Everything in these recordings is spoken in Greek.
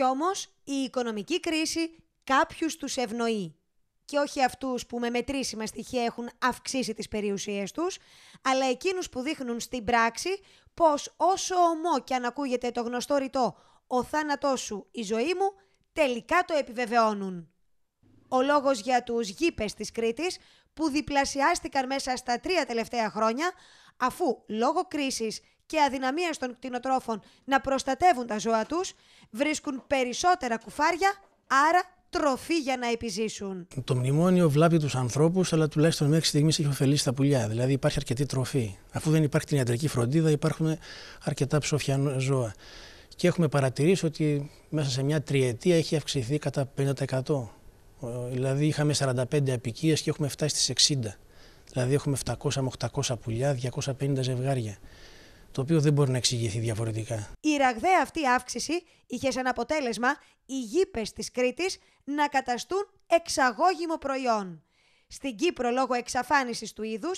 Κι όμως η οικονομική κρίση κάποιους τους ευνοεί και όχι αυτούς που με μετρήσιμα στοιχεία έχουν αυξήσει τις περιουσίες τους, αλλά εκείνους που δείχνουν στην πράξη πως όσο ομό και αν ακούγεται το γνωστό ρητό «Ο θάνατός σου, η ζωή μου», τελικά το επιβεβαιώνουν. Ο λόγος για τους γήπες της Κρήτης που διπλασιάστηκαν μέσα στα τρία τελευταία χρόνια, αφού λόγω κρίσης και αδυναμίας των κτηνοτρόφων να προστατεύουν τα ζώα τους, βρίσκουν περισσότερα κουφάρια, άρα τροφή για να επιζήσουν. Το μνημόνιο βλάπτει τους ανθρώπους, αλλά τουλάχιστον μέχρι στιγμής έχει ωφελήσει τα πουλιά. Δηλαδή υπάρχει αρκετή τροφή. Αφού δεν υπάρχει την ιατρική φροντίδα, υπάρχουν αρκετά ψόφια ζώα. Και έχουμε παρατηρήσει ότι μέσα σε μια τριετία έχει αυξηθεί κατά 50%. Δηλαδή είχαμε 45 απικίες και έχουμε φτάσει στις 60. Δηλαδή έχουμε 700 με 800 πουλιά, 250 ζευγάρια το οποίο δεν μπορεί να εξηγηθεί διαφορετικά. Η ραγδαία αυτή αύξηση είχε σαν αποτέλεσμα οι γήπες της Κρήτης να καταστούν εξαγώγημο προϊόν. Στην Κύπρο λόγω εξαφάνισης του είδους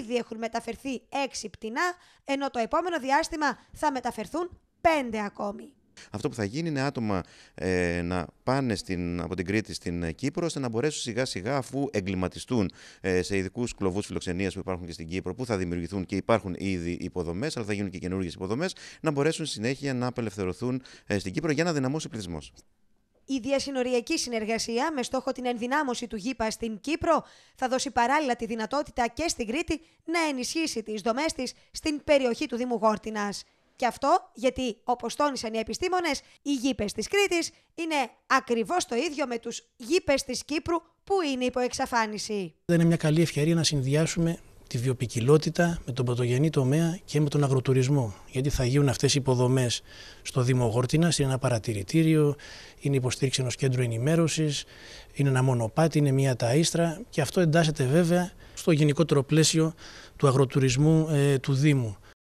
ήδη έχουν μεταφερθεί έξι πτηνά, ενώ το επόμενο διάστημα θα μεταφερθούν πέντε ακόμη. Αυτό που θα γίνει είναι άτομα ε, να πάνε στην, από την Κρήτη στην Κύπρο ώστε να μπορέσουν σιγά σιγά αφού εγκληματιστούν ε, σε ειδικούς κλοβούς φιλοξενίας που υπάρχουν και στην Κύπρο, που θα δημιουργηθούν και υπάρχουν ήδη υποδομές, αλλά θα γίνουν και καινούργιες υποδομές, να μπορέσουν συνέχεια να απελευθερωθούν ε, στην Κύπρο για να δυναμώσει ο πληθυσμός. Η διασυνοριακή συνεργασία με στόχο την ενδυνάμωση του ΓΥΠΑ στην Κύπρο θα δώσει παράλληλα τη δυνατότητα και στην Κρήτη να ενισχύσει τις δομές της στην περιοχή του Δήμου Γόρτινας. Και αυτό γιατί, όπως τόνισαν οι επιστήμονες, οι γήπες της Κρήτης είναι ακριβώς το ίδιο με τους γήπες της Κύπρου που είναι υπό εξαφάνιση. Δεν είναι μια καλή ευκαιρία να συνδυάσουμε τη βιοπικιλότητα με τον πρωτογενή τομέα και με τον αγροτουρισμό. Γιατί θα γίνουν αυτές οι υποδομές στο Δήμο Γόρτινα, είναι ένα παρατηρητήριο, είναι υποστήριξη ενός κέντρου ενημέρωσης, είναι ένα μονοπάτι, είναι μια ταΐστρα και αυτό εντάσσεται βέβαια στο γενικότερο πλαίσιο του αγροτουρισμού ε, του Δήμου.